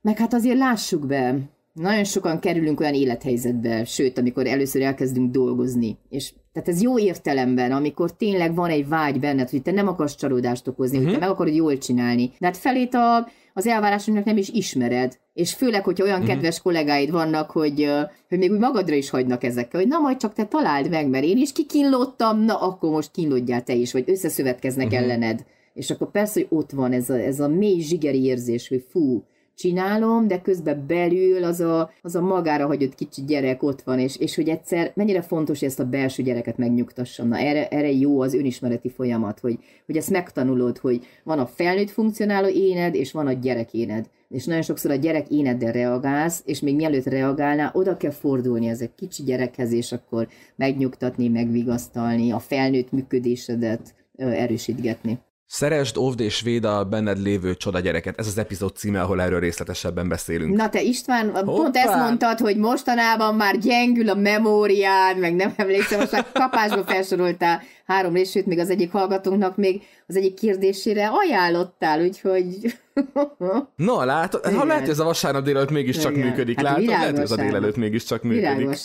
meg hát azért lássuk be, nagyon sokan kerülünk olyan élethelyzetbe, sőt, amikor először elkezdünk dolgozni, és tehát ez jó értelemben, amikor tényleg van egy vágy benned, hogy te nem akarsz csalódást okozni, uh-huh. hogy te mhm. meg akarod jól csinálni, de hát felét a, az elvárásoknak nem is ismered, és főleg, hogyha olyan uh-huh. kedves kollégáid vannak, hogy, hogy még úgy magadra is hagynak ezekkel, hogy na majd csak te találd meg, mert én is kikínlottam, na akkor most kínlódjál te is, vagy összeszövetkeznek uh-huh. ellened. És akkor persze, hogy ott van ez a, ez a mély zsigeri érzés, hogy fú, csinálom, de közben belül az a, az a magára hagyott kicsi gyerek ott van, és, és hogy egyszer mennyire fontos, hogy ezt a belső gyereket megnyugtassam. Na erre, erre jó az önismereti folyamat, hogy, hogy ezt megtanulod, hogy van a felnőtt funkcionáló éned, és van a gyerek éned és nagyon sokszor a gyerek éneddel reagálsz, és még mielőtt reagálná, oda kell fordulni ez egy kicsi gyerekhez, és akkor megnyugtatni, megvigasztalni, a felnőtt működésedet erősítgetni.
Szeresd, óvd és véd a benned lévő csoda gyereket. Ez az epizód címe, ahol erről részletesebben beszélünk. Na
te István, Hoppá. pont ezt mondtad, hogy mostanában már gyengül a memóriád, meg nem emlékszem, most már kapásba felsoroltál három részét, még az egyik hallgatónknak még az egyik kérdésére ajánlottál, úgyhogy [laughs]
Na, látod? Hát, ha lehet, hogy ez a vasárnap délelőtt mégiscsak Igen. működik, hát látod? Lehet, hogy ez a délelőtt mégiscsak működik.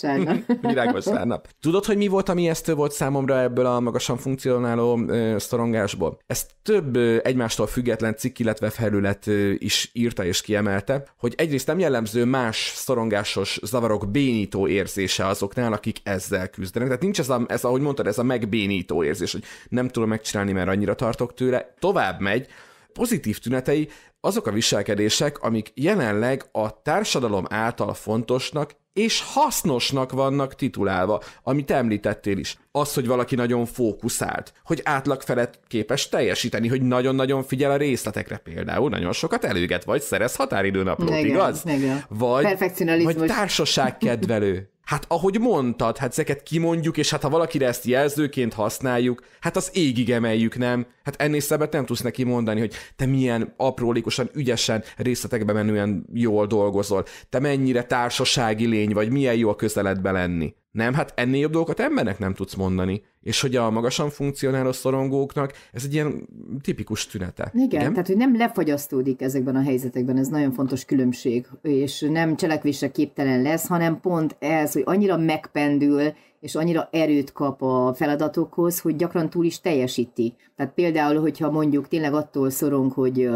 Virág [laughs] vasárnap. Tudod, hogy mi volt, ami ijesztő volt számomra ebből a magasan funkcionáló uh, szorongásból? Ezt több uh, egymástól független cikk, illetve felület uh, is írta és kiemelte, hogy egyrészt nem jellemző más szorongásos zavarok bénító érzése azoknál, akik ezzel küzdenek. Tehát nincs ez, a, ez ahogy mondtad, ez a megbénító érzés, hogy nem tudom megcsinálni, mert annyira tartok tőle. Tovább megy, Pozitív tünetei azok a viselkedések, amik jelenleg a társadalom által fontosnak és hasznosnak vannak titulálva, amit említettél is. Az, hogy valaki nagyon fókuszált, hogy átlag felett képes teljesíteni, hogy nagyon-nagyon figyel a részletekre például, nagyon sokat előget, vagy szerez határidőnaplót, igaz? Igen. Vagy, vagy társaságkedvelő, Hát ahogy mondtad, hát ezeket kimondjuk, és hát ha valakire ezt jelzőként használjuk, hát az égig emeljük, nem? Hát ennél szebbet nem tudsz neki mondani, hogy te milyen aprólékosan, ügyesen, részletekbe menően jól dolgozol, te mennyire társasági lény vagy, milyen jó a közeledbe lenni. Nem, hát ennél jobb dolgokat embernek nem tudsz mondani. És hogy a magasan funkcionáló szorongóknak ez egy ilyen tipikus tünete.
Igen, igen? tehát hogy nem lefagyasztódik ezekben a helyzetekben, ez nagyon fontos különbség, és nem cselekvésre képtelen lesz, hanem pont ez, hogy annyira megpendül, és annyira erőt kap a feladatokhoz, hogy gyakran túl is teljesíti. Tehát például, hogyha mondjuk tényleg attól szorong, hogy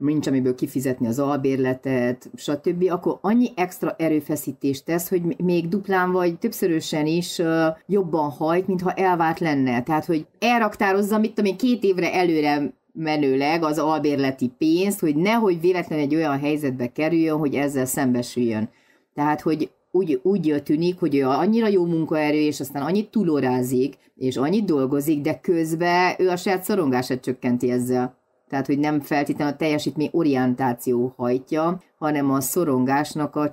nincs amiből kifizetni az albérletet, stb., akkor annyi extra erőfeszítést tesz, hogy még duplán vagy többszörösen is jobban hajt, mintha elvált lenne. Tehát, hogy elraktározza, mit tudom én, két évre előre menőleg az albérleti pénzt, hogy nehogy véletlenül egy olyan helyzetbe kerüljön, hogy ezzel szembesüljön. Tehát, hogy úgy, úgy tűnik, hogy ő annyira jó munkaerő, és aztán annyit túlórázik, és annyit dolgozik, de közben ő a saját szorongását csökkenti ezzel tehát hogy nem feltétlenül a teljesítmény orientáció hajtja, hanem a szorongásnak a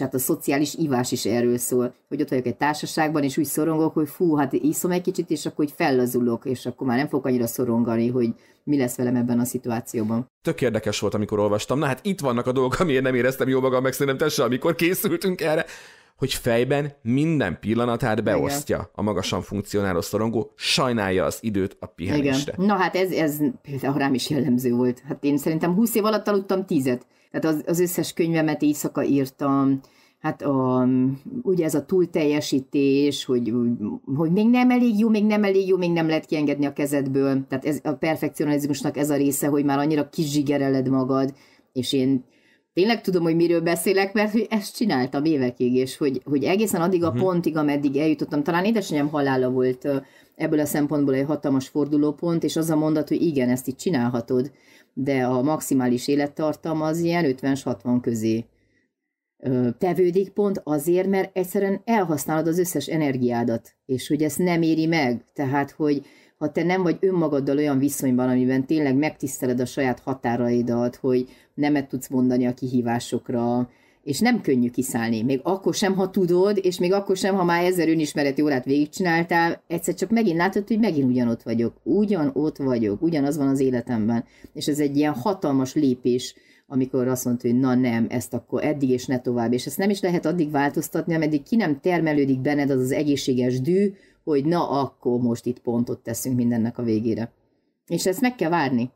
hát a szociális ivás is erről szól, hogy ott vagyok egy társaságban, és úgy szorongok, hogy fú, hát iszom egy kicsit, és akkor hogy fellazulok, és akkor már nem fogok annyira szorongani, hogy mi lesz velem ebben a szituációban.
Tök érdekes volt, amikor olvastam. Na hát itt vannak a dolgok, amiért nem éreztem jó magam, meg szerintem tesse, amikor készültünk erre hogy fejben minden pillanatát beosztja Igen. a magasan funkcionáló szorongó, sajnálja az időt a pihenésre. Igen.
Na hát ez, ez például rám is jellemző volt. Hát én szerintem 20 év alatt aludtam tízet. Tehát az, az összes könyvemet éjszaka írtam, hát a, ugye ez a túlteljesítés, hogy, hogy még nem elég jó, még nem elég jó, még nem lehet kiengedni a kezedből. Tehát ez, a perfekcionizmusnak ez a része, hogy már annyira kizsigereled magad, és én tényleg tudom, hogy miről beszélek, mert hogy ezt csináltam évekig, és hogy, hogy egészen addig a uh-huh. pontig, ameddig eljutottam, talán édesanyám halála volt ebből a szempontból egy hatalmas fordulópont, és az a mondat, hogy igen, ezt így csinálhatod, de a maximális élettartam az ilyen 50-60 közé tevődik pont azért, mert egyszerűen elhasználod az összes energiádat, és hogy ezt nem éri meg. Tehát, hogy ha te nem vagy önmagaddal olyan viszonyban, amiben tényleg megtiszteled a saját határaidat, hogy nemet tudsz mondani a kihívásokra, és nem könnyű kiszállni, még akkor sem, ha tudod, és még akkor sem, ha már ezer önismereti órát végigcsináltál, egyszer csak megint látod, hogy megint ugyanott vagyok, ugyanott vagyok, ugyanaz van az életemben, és ez egy ilyen hatalmas lépés, amikor azt mondta, hogy na nem, ezt akkor eddig és ne tovább, és ezt nem is lehet addig változtatni, ameddig ki nem termelődik benned az az egészséges dű, hogy na akkor most itt pontot teszünk mindennek a végére. És ezt meg kell várni.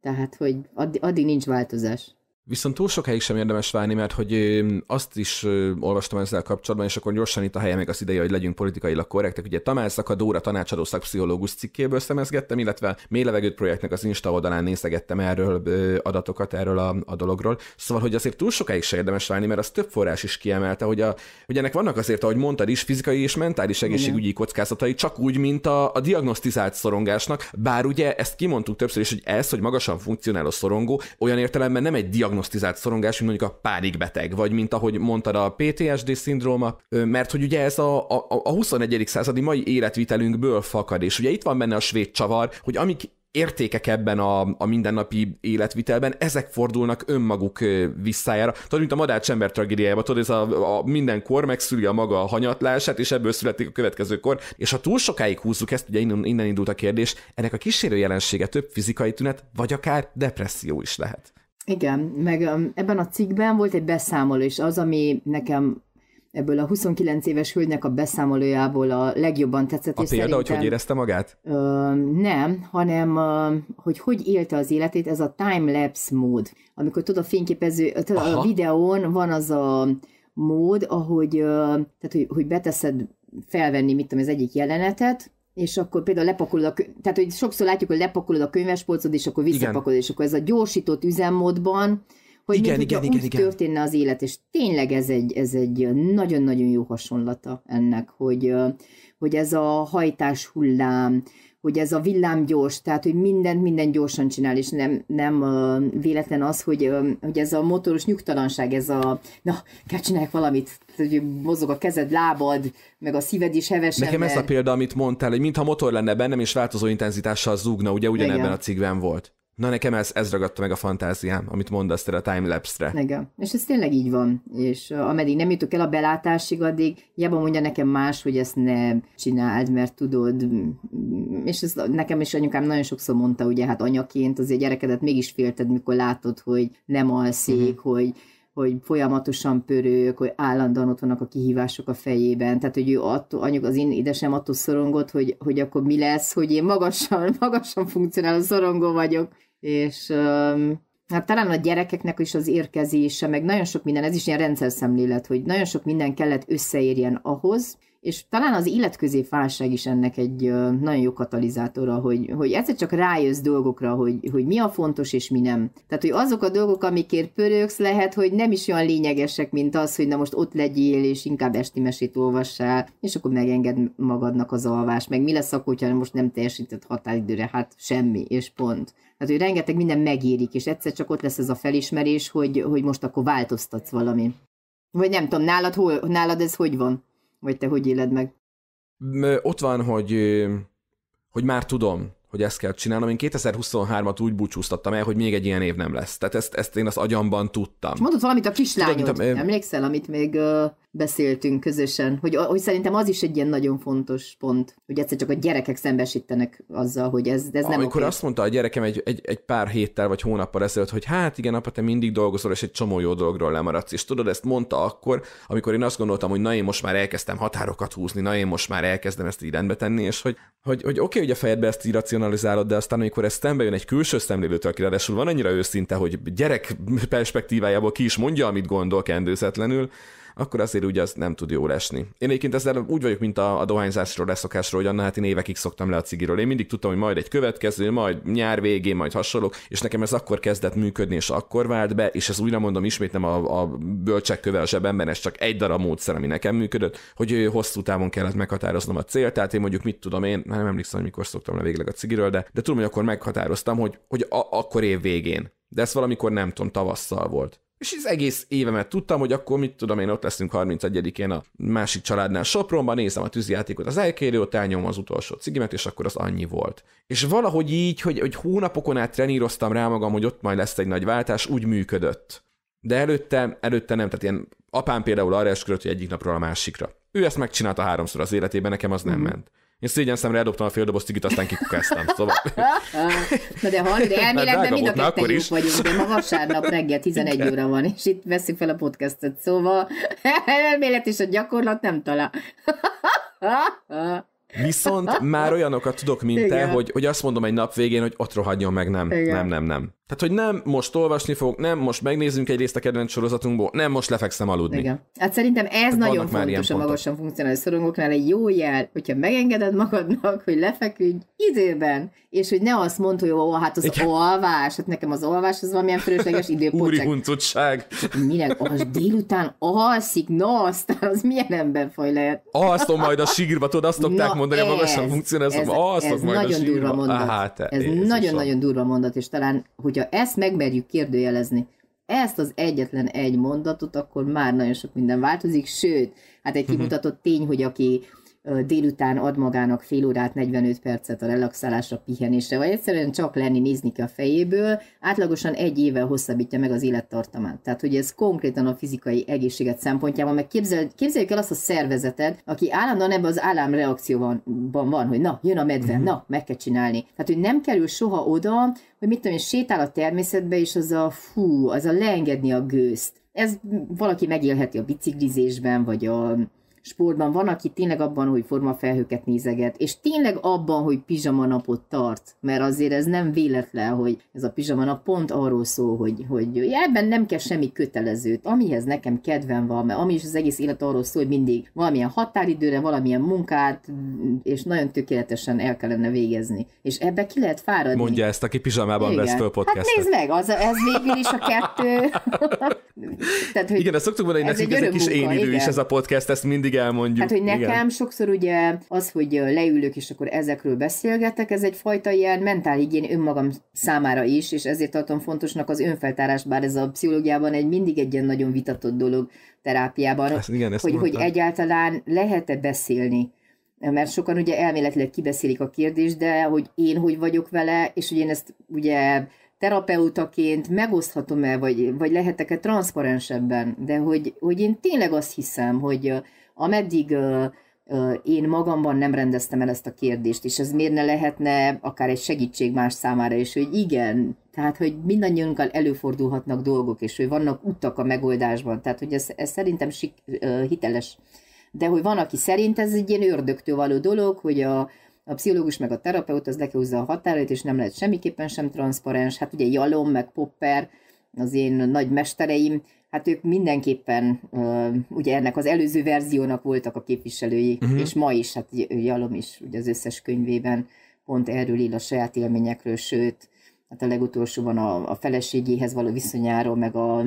Tehát, hogy addig, addig nincs változás.
Viszont túl sokáig sem érdemes várni, mert hogy azt is olvastam ezzel kapcsolatban, és akkor gyorsan itt a helye meg az ideje, hogy legyünk politikailag korrektek. Ugye Tamás Szakadóra tanácsadó szakpszichológus cikkéből szemezgettem, illetve mély levegőt projektnek az Insta oldalán nézegettem erről adatokat, erről a, a dologról. Szóval, hogy azért túl sokáig sem érdemes várni, mert az több forrás is kiemelte, hogy, a, hogy ennek vannak azért, ahogy mondtad is, fizikai és mentális egészségügyi Igen. kockázatai, csak úgy, mint a, a diagnosztizált szorongásnak, bár ugye ezt kimondtuk többször is, hogy ez, hogy magasan funkcionáló szorongó, olyan értelemben nem egy diagnosztizált diagnosztizált szorongás, mint mondjuk a pánikbeteg, vagy mint ahogy mondtad a PTSD szindróma, mert hogy ugye ez a, a, a 21. századi mai életvitelünkből fakad, és ugye itt van benne a svéd csavar, hogy amik értékek ebben a, a mindennapi életvitelben, ezek fordulnak önmaguk visszájára. Tudod, mint a ember tragédiájában, tudod, ez a, a minden kor megszüli a maga a hanyatlását, és ebből születik a következő kor. És ha túl sokáig húzzuk ezt, ugye innen, innen indult a kérdés, ennek a kísérő jelensége több fizikai tünet, vagy akár depresszió is lehet.
Igen, meg um, ebben a cikkben volt egy beszámoló, és az, ami nekem ebből a 29 éves hölgynek a beszámolójából a legjobban tetszett. A és példa, hogy hogy
érezte magát?
Ö, um, nem, hanem ö, um, hogy hogy élte az életét, ez a time-lapse mód. Amikor tudod, a fényképező, tudod, a videón van az a mód, ahogy, ö, tehát, hogy, hogy beteszed felvenni, mit tudom, az egyik jelenetet, és akkor például lepakolod a könyv, tehát hogy sokszor látjuk, hogy lepakolod a könyvespolcod, és akkor visszapakolod, igen. és akkor ez a gyorsított üzemmódban, hogy igen, mint, igen, igen, úgy igen. történne az élet, és tényleg ez egy, ez egy nagyon-nagyon jó hasonlata ennek, hogy, hogy ez a hajtás hullám, hogy ez a villám gyors, tehát hogy mindent minden gyorsan csinál, és nem, nem uh, véletlen az, hogy, hogy ez a motoros nyugtalanság, ez a na, kell csinálják valamit, hogy mozog a kezed, lábad, meg a szíved is hevesen. Nekem mert... ez a
példa, amit mondtál, hogy mintha motor lenne bennem, és változó intenzitással zúgna, ugye ugyanebben Igen. a cikkben volt. Na nekem ez, ez ragadta meg a fantáziám, amit mondasz a timelapse-re.
Igen, és ez tényleg így van, és ameddig nem jutok el a belátásig, addig jobban mondja nekem más, hogy ezt ne csináld, mert tudod, és ez nekem is anyukám nagyon sokszor mondta, ugye hát anyaként azért gyerekedet mégis félted, mikor látod, hogy nem alszik, uh-huh. hogy hogy folyamatosan pörög, hogy állandóan ott vannak a kihívások a fejében, tehát hogy ő attól, anyuk az én édesem attól szorongott, hogy, hogy akkor mi lesz, hogy én magasan, [laughs] magasan funkcionáló szorongó vagyok, és hát talán a gyerekeknek is az érkezése, meg nagyon sok minden, ez is ilyen szemlélet, hogy nagyon sok minden kellett összeérjen ahhoz, és talán az válság is ennek egy nagyon jó katalizátora, hogy, hogy egyszer csak rájössz dolgokra, hogy, hogy mi a fontos és mi nem. Tehát, hogy azok a dolgok, amikért pörögsz, lehet, hogy nem is olyan lényegesek, mint az, hogy na most ott legyél, és inkább esti mesét olvassál, és akkor megenged magadnak az alvás, meg mi lesz akkor, hogyha most nem teljesített határidőre, hát semmi, és pont. Tehát, hogy rengeteg minden megérik, és egyszer csak ott lesz ez a felismerés, hogy, hogy most akkor változtatsz valami. Vagy nem tudom, nálad, hol, nálad ez hogy van? Vagy te hogy éled meg?
Ott van, hogy, hogy már tudom, hogy ezt kell csinálnom. Én 2023-at úgy búcsúztattam el, hogy még egy ilyen év nem lesz. Tehát ezt, ezt én az agyamban tudtam. És mondod
valamit a kislányod, Tudod, a, emlékszel, amit még beszéltünk közösen, hogy, hogy szerintem az is egy ilyen nagyon fontos pont, hogy egyszer csak a gyerekek szembesítenek azzal, hogy ez, ez nem Amikor oké. azt
mondta a gyerekem egy, egy, egy pár héttel vagy hónappal ezelőtt, hogy hát igen, apa, te mindig dolgozol, és egy csomó jó dologról lemaradsz, és tudod, ezt mondta akkor, amikor én azt gondoltam, hogy na én most már elkezdtem határokat húzni, na én most már elkezdem ezt így rendbe tenni, és hogy, hogy, hogy oké, okay, hogy a fejedbe ezt irracionalizálod, de aztán amikor ez szembe jön egy külső szemlélőtől, aki ráadásul van annyira őszinte, hogy gyerek perspektívájából ki is mondja, amit gondol kendőzetlenül, akkor azért ugye az nem tud jól esni. Én egyébként ezzel úgy vagyok, mint a, a dohányzásról, leszokásról, hogy annál hát én évekig szoktam le a cigiről. Én mindig tudtam, hogy majd egy következő, majd nyár végén, majd hasonlók, és nekem ez akkor kezdett működni, és akkor vált be, és ez újra mondom, ismét nem a, a bölcsek köve a zsebemben, ez csak egy darab módszer, ami nekem működött, hogy hosszú távon kellett meghatároznom a célt, tehát én mondjuk mit tudom én, már nem emlékszem, hogy mikor szoktam le végleg a cigiről, de, de tudom, hogy akkor meghatároztam, hogy, hogy a, akkor év végén de ez valamikor nem tudom, tavasszal volt és az egész évemet tudtam, hogy akkor mit tudom én, ott leszünk 31-én a másik családnál Sopronban, nézem a tűzjátékot az ott elnyom az utolsó cigimet, és akkor az annyi volt. És valahogy így, hogy, hogy hónapokon át treníroztam rá magam, hogy ott majd lesz egy nagy váltás, úgy működött. De előtte, előtte nem, tehát ilyen apám például arra esküdött, hogy egyik napról a másikra. Ő ezt megcsinálta háromszor az életében, nekem az mm-hmm. nem mhm. ment. Én szégyen szemre eldobtam a fél doboz cigit, aztán kikukáztam. Szóval...
[laughs] Na de hallod, de elméletben mind a ketten jók vagyunk, de ma vasárnap reggel 11 Igen. óra van, és itt veszük fel a podcastot szóval [laughs] elmélet és a gyakorlat nem talál.
[laughs] Viszont már olyanokat tudok, mint Igen. te, hogy, hogy azt mondom egy nap végén, hogy ott rohadjon meg, nem, Igen. nem, nem, nem. Tehát, hogy nem most olvasni fogok, nem most megnézzünk egy részt a kedvenc sorozatunkból, nem most lefekszem aludni. Igen.
Hát szerintem ez hát nagyon fontos a magasan funkcionális szorongoknál egy jó jel, hogyha megengeded magadnak, hogy lefeküdj időben, és hogy ne azt mondd, hogy ó, hát az Igen. olvás, hát nekem az olvás az valamilyen fölösleges időpont. Úri
huncutság. Hát minek az
délután alszik, na aztán az milyen emberfaj lehet.
Alszom majd a sírba, tudod, azt szokták na mondani ez, a magasan funkcionális, alszom ez majd ez a sírba. Durva mondat. Ah, hát, ez nagyon-nagyon
durva mondat, és talán, hogy hogyha ezt megmerjük kérdőjelezni, ezt az egyetlen egy mondatot, akkor már nagyon sok minden változik, sőt, hát egy mhm. kimutatott tény, hogy aki délután ad magának fél órát, 45 percet a relaxálásra, pihenésre, vagy egyszerűen csak lenni, nézni ki a fejéből, átlagosan egy évvel hosszabbítja meg az élettartamát. Tehát, hogy ez konkrétan a fizikai egészséget szempontjában, meg képzel, képzeljük el azt a szervezetet, aki állandóan ebben az államreakcióban van, van, hogy na, jön a medve, mm-hmm. na, meg kell csinálni. Tehát, hogy nem kerül soha oda, hogy mit tudom én, sétál a természetbe, és az a fú, az a leengedni a gőzt. Ez valaki megélheti a biciklizésben, vagy a sportban, van, aki tényleg abban, hogy forma felhőket nézeget, és tényleg abban, hogy pizsama napot tart, mert azért ez nem véletlen, hogy ez a pizsama nap pont arról szól, hogy, hogy ja, ebben nem kell semmi kötelezőt, amihez nekem kedvem van, mert ami is az egész élet arról szól, hogy mindig valamilyen határidőre, valamilyen munkát, és nagyon tökéletesen el kellene végezni. És ebbe ki lehet fáradni. Mondja
ezt, aki pizsamában Igen. vesz föl hát podcastet. Hát nézd
meg, az, ez végül is a kettő. [laughs]
Tehát, hogy igen, ezt szoktuk mondani, hogy nekünk ez egy, egy kis én idő igen. is ez a podcast, ezt mindig igen, elmondjuk. Hát, hogy nekem igen.
sokszor ugye az, hogy leülök, és akkor ezekről beszélgetek, ez egyfajta ilyen mentálhigién önmagam számára is, és ezért tartom fontosnak az önfeltárás, bár ez a pszichológiában egy mindig egy ilyen nagyon vitatott dolog terápiában, ezt, igen, ezt hogy, hogy egyáltalán lehet-e beszélni mert sokan ugye elméletileg kibeszélik a kérdést, de hogy én hogy vagyok vele, és hogy én ezt ugye terapeutaként megoszthatom-e, vagy, vagy lehetek-e transzparensebben, de hogy, hogy én tényleg azt hiszem, hogy ameddig én magamban nem rendeztem el ezt a kérdést, és ez miért ne lehetne akár egy segítség más számára is, hogy igen, tehát, hogy mindannyiunkkal előfordulhatnak dolgok, és hogy vannak utak a megoldásban, tehát, hogy ez, ez szerintem sik, hiteles. De hogy van, aki szerint ez egy ilyen ördögtől való dolog, hogy a, a pszichológus meg a terapeut az lekehúzza a határait, és nem lehet semmiképpen sem transzparens. Hát ugye Jalom meg Popper, az én nagy mestereim, hát ők mindenképpen ugye ennek az előző verziónak voltak a képviselői, uh-huh. és ma is, hát Jalom is ugye az összes könyvében pont erről ír a saját élményekről, sőt, hát a legutolsóban a, a feleségéhez való viszonyáról, meg a,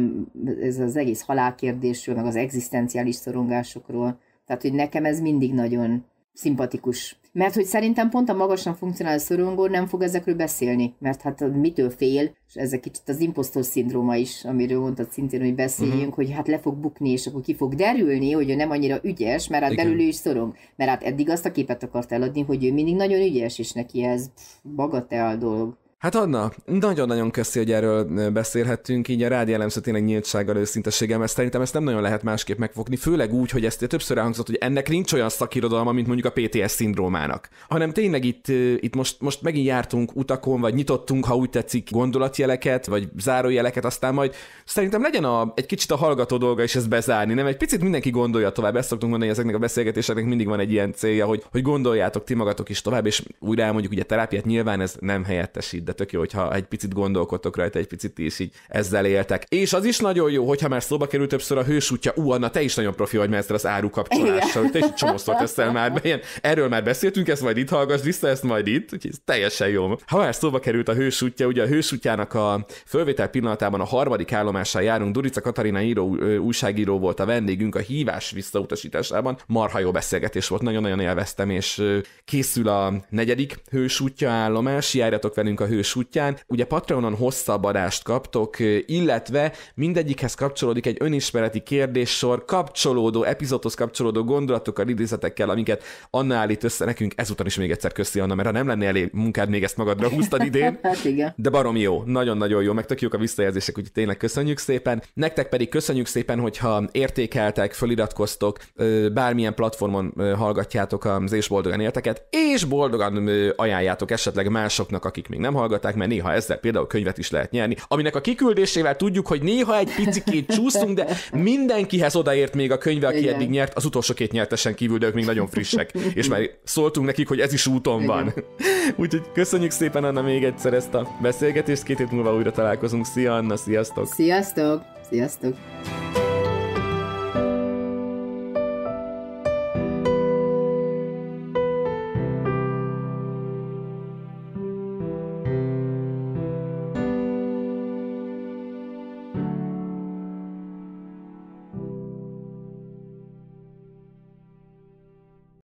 ez az egész halálkérdésről, meg az egzisztenciális szorongásokról. Tehát, hogy nekem ez mindig nagyon szimpatikus. Mert hogy szerintem pont a magasan funkcionáló szorongó nem fog ezekről beszélni, mert hát mitől fél, és ez egy kicsit az impostor szindróma is, amiről mondtad szintén, hogy beszéljünk, uh-huh. hogy hát le fog bukni, és akkor ki fog derülni, hogy ő nem annyira ügyes, mert hát Igen. belül ő is szorong. Mert hát eddig azt a képet akart eladni, hogy ő mindig nagyon ügyes, és neki ez pff, bagatel
dolog. Hát Anna, nagyon-nagyon köszi, hogy erről beszélhettünk, így a rádi jellemző tényleg nyíltsággal, őszintességgel, mert szerintem ezt nem nagyon lehet másképp megfogni, főleg úgy, hogy ezt többször elhangzott, hogy ennek nincs olyan szakirodalma, mint mondjuk a PTS szindrómának, hanem tényleg itt, itt most, most megint jártunk utakon, vagy nyitottunk, ha úgy tetszik, gondolatjeleket, vagy zárójeleket, aztán majd szerintem legyen a, egy kicsit a hallgató dolga is ezt bezárni, nem? Egy picit mindenki gondolja tovább, ezt szoktunk mondani, ezeknek a beszélgetéseknek mindig van egy ilyen célja, hogy, hogy gondoljátok ti magatok is tovább, és újra elmondjuk, ugye terápiát nyilván ez nem helyettesít de tök jó, hogyha egy picit gondolkodtok rajta, egy picit is így ezzel éltek. És az is nagyon jó, hogyha már szóba került többször a hős útja, ú, Anna, te is nagyon profi vagy, mert ezt az áru kapcsolással, te is csomószor teszel már be, ilyen, erről már beszéltünk, ezt majd itt hallgass vissza, ezt majd itt, úgyhogy ez teljesen jó. Ha már szóba került a hős útja, ugye a hős a fölvétel pillanatában a harmadik állomással járunk, Durica Katarina író, újságíró volt a vendégünk a hívás visszautasításában, marha jó beszélgetés volt, nagyon-nagyon élveztem, és készül a negyedik hős útja állomás, járjatok velünk a hős hős útján. Ugye Patreonon hosszabb adást kaptok, illetve mindegyikhez kapcsolódik egy önismereti kérdéssor, kapcsolódó, epizódhoz kapcsolódó gondolatokkal, idézetekkel, amiket Anna állít össze nekünk. Ezután is még egyszer köszi Anna, mert ha nem lenne elég munkád, még ezt magadra húztad idén. [laughs] hát igen. De barom jó, nagyon-nagyon jó, meg tök jók a visszajelzések, úgyhogy tényleg köszönjük szépen. Nektek pedig köszönjük szépen, hogyha értékeltek, feliratkoztok, bármilyen platformon hallgatjátok az És Boldogan érteket, és boldogan ajánljátok esetleg másoknak, akik még nem hallgatják hallgatták, mert néha ezzel például könyvet is lehet nyerni, aminek a kiküldésével tudjuk, hogy néha egy picikét csúszunk, de mindenkihez odaért még a könyve, aki Igen. eddig nyert, az utolsó két nyertesen kívül, de ők még nagyon frissek, [laughs] és már szóltunk nekik, hogy ez is úton Igen. van. [laughs] Úgyhogy köszönjük szépen, Anna, még egyszer ezt a beszélgetést, két hét múlva újra találkozunk. Szia, Anna, sziasztok! Sziasztok!
Sziasztok!